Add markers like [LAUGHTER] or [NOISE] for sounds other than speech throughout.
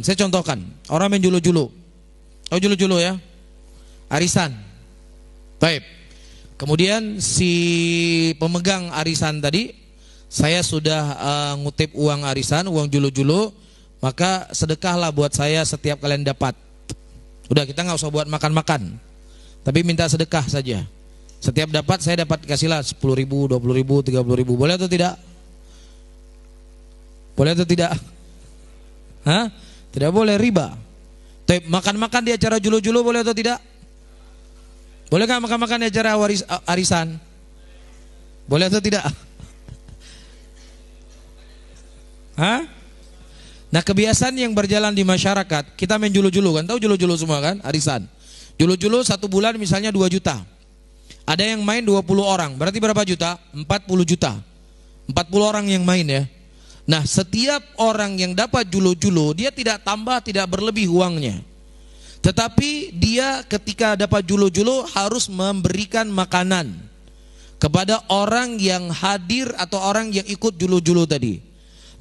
Saya contohkan, orang main julu-julu. Oh julu-julu ya. Arisan. Baik. Kemudian si pemegang arisan tadi, saya sudah uh, ngutip uang arisan, uang julu-julu, maka sedekahlah buat saya setiap kalian dapat. Udah kita nggak usah buat makan-makan. Tapi minta sedekah saja. Setiap dapat saya dapat kasihlah 10 ribu, 20 ribu, 30 ribu. Boleh atau tidak? Boleh atau tidak? Hah? Tidak boleh riba. Tapi Makan-makan di acara julu-julu boleh atau tidak? Bolehkah makan-makan di acara waris, arisan? Boleh atau tidak? [LAUGHS] Hah? Nah kebiasaan yang berjalan di masyarakat, kita main julu-julu kan, tahu julu-julu semua kan, arisan. Julu-julu satu bulan misalnya dua juta. Ada yang main 20 orang, berarti berapa juta? 40 juta. 40 orang yang main ya. Nah, setiap orang yang dapat julo-julo, dia tidak tambah, tidak berlebih uangnya. Tetapi dia ketika dapat julo-julo harus memberikan makanan kepada orang yang hadir atau orang yang ikut julo-julo tadi.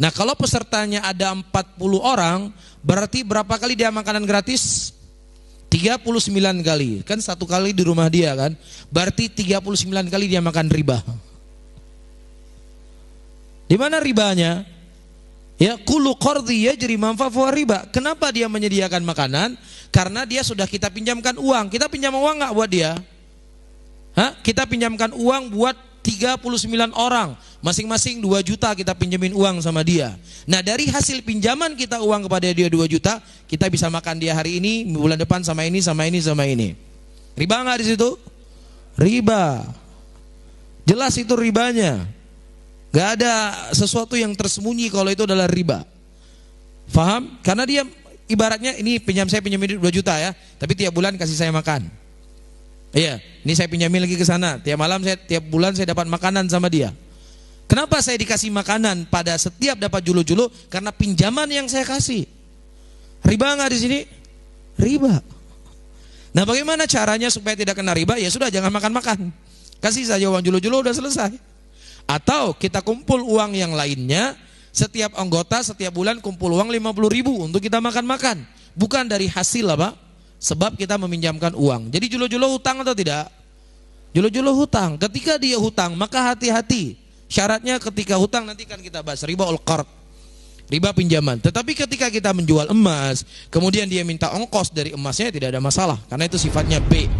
Nah, kalau pesertanya ada 40 orang, berarti berapa kali dia makanan gratis? 39 kali. Kan satu kali di rumah dia kan. Berarti 39 kali dia makan riba. Di mana ribanya? Ya, kulu ya jadi manfa'a riba. Kenapa dia menyediakan makanan? Karena dia sudah kita pinjamkan uang. Kita pinjam uang nggak buat dia? Hah? Kita pinjamkan uang buat 39 orang. Masing-masing 2 juta kita pinjemin uang sama dia. Nah, dari hasil pinjaman kita uang kepada dia 2 juta, kita bisa makan dia hari ini, bulan depan sama ini, sama ini, sama ini. Riba nggak di situ? Riba. Jelas itu ribanya. Gak ada sesuatu yang tersembunyi kalau itu adalah riba. Faham? Karena dia ibaratnya ini pinjam saya pinjam 2 juta ya, tapi tiap bulan kasih saya makan. Iya, ini saya pinjamin lagi ke sana. Tiap malam saya tiap bulan saya dapat makanan sama dia. Kenapa saya dikasih makanan pada setiap dapat julu-julu? Karena pinjaman yang saya kasih. Riba nggak di sini? Riba. Nah bagaimana caranya supaya tidak kena riba? Ya sudah jangan makan-makan. Kasih saja uang julu-julu udah selesai. Atau kita kumpul uang yang lainnya, setiap anggota setiap bulan kumpul uang 50 ribu untuk kita makan-makan. Bukan dari hasil apa? Sebab kita meminjamkan uang. Jadi julo-julo hutang atau tidak? Julo-julo hutang. Ketika dia hutang, maka hati-hati. Syaratnya ketika hutang nanti kan kita bahas riba ul Riba pinjaman. Tetapi ketika kita menjual emas, kemudian dia minta ongkos dari emasnya tidak ada masalah karena itu sifatnya B.